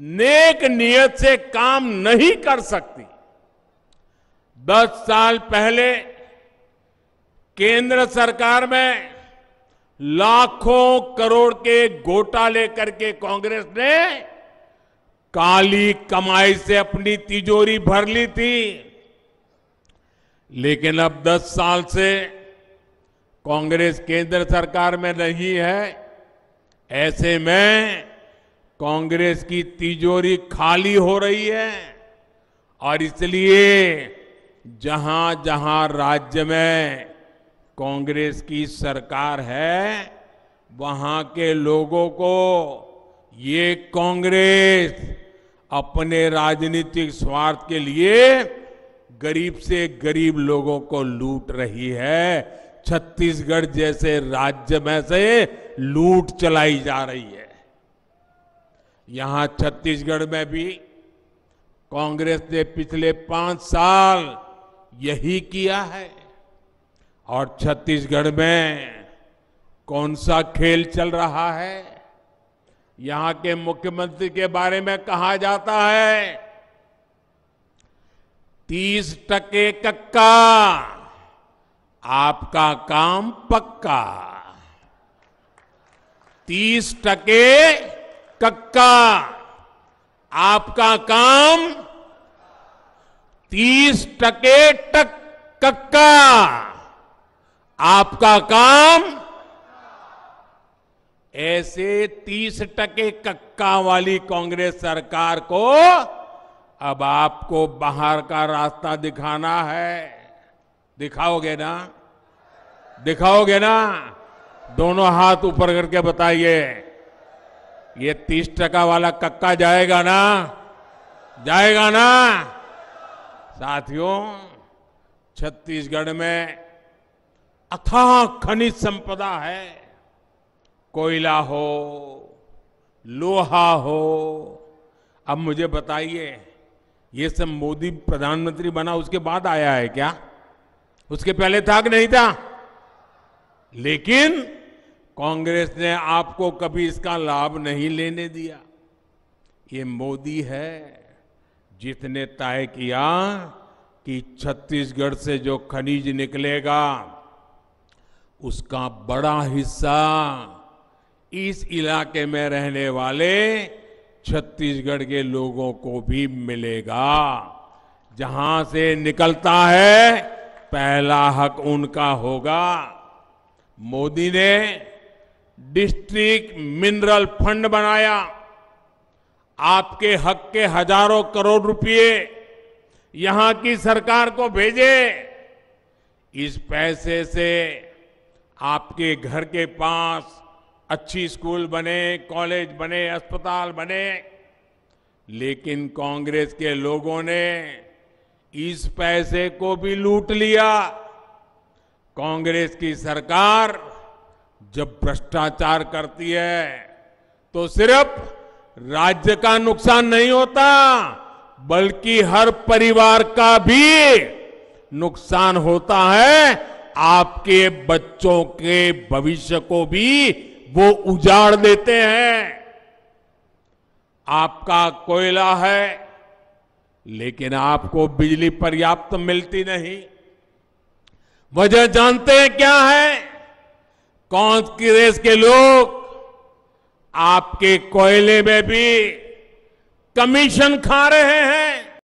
नेक नियत से काम नहीं कर सकती दस साल पहले केंद्र सरकार में लाखों करोड़ के घोटाले करके कांग्रेस ने काली कमाई से अपनी तिजोरी भर ली थी लेकिन अब दस साल से कांग्रेस केंद्र सरकार में नहीं है ऐसे में कांग्रेस की तिजोरी खाली हो रही है और इसलिए जहां जहां राज्य में कांग्रेस की सरकार है वहां के लोगों को ये कांग्रेस अपने राजनीतिक स्वार्थ के लिए गरीब से गरीब लोगों को लूट रही है छत्तीसगढ़ जैसे राज्य में से लूट चलाई जा रही है यहां छत्तीसगढ़ में भी कांग्रेस ने पिछले पांच साल यही किया है और छत्तीसगढ़ में कौन सा खेल चल रहा है यहां के मुख्यमंत्री के बारे में कहा जाता है तीस टके कक्का आपका काम पक्का तीस टके कक्का आपका काम तीस टके टक कक्का आपका काम ऐसे तीस टके कक्का वाली कांग्रेस सरकार को अब आपको बाहर का रास्ता दिखाना है दिखाओगे ना दिखाओगे ना दोनों हाथ ऊपर करके बताइए ये तीस टका वाला कक्का जाएगा ना जाएगा ना साथियों छत्तीसगढ़ में अथाह खनिज संपदा है कोयला हो लोहा हो अब मुझे बताइए ये सब मोदी प्रधानमंत्री बना उसके बाद आया है क्या उसके पहले था कि नहीं था लेकिन कांग्रेस ने आपको कभी इसका लाभ नहीं लेने दिया ये मोदी है जिसने तय किया कि छत्तीसगढ़ से जो खनिज निकलेगा उसका बड़ा हिस्सा इस इलाके में रहने वाले छत्तीसगढ़ के लोगों को भी मिलेगा जहां से निकलता है पहला हक उनका होगा मोदी ने डिस्ट्रिक्ट मिनरल फंड बनाया आपके हक के हजारों करोड़ रुपए यहां की सरकार को भेजे इस पैसे से आपके घर के पास अच्छी स्कूल बने कॉलेज बने अस्पताल बने लेकिन कांग्रेस के लोगों ने इस पैसे को भी लूट लिया कांग्रेस की सरकार जब भ्रष्टाचार करती है तो सिर्फ राज्य का नुकसान नहीं होता बल्कि हर परिवार का भी नुकसान होता है आपके बच्चों के भविष्य को भी वो उजाड़ देते हैं आपका कोयला है लेकिन आपको बिजली पर्याप्त मिलती नहीं वजह जानते हैं क्या है रेस के लोग आपके कोयले में भी कमीशन खा रहे हैं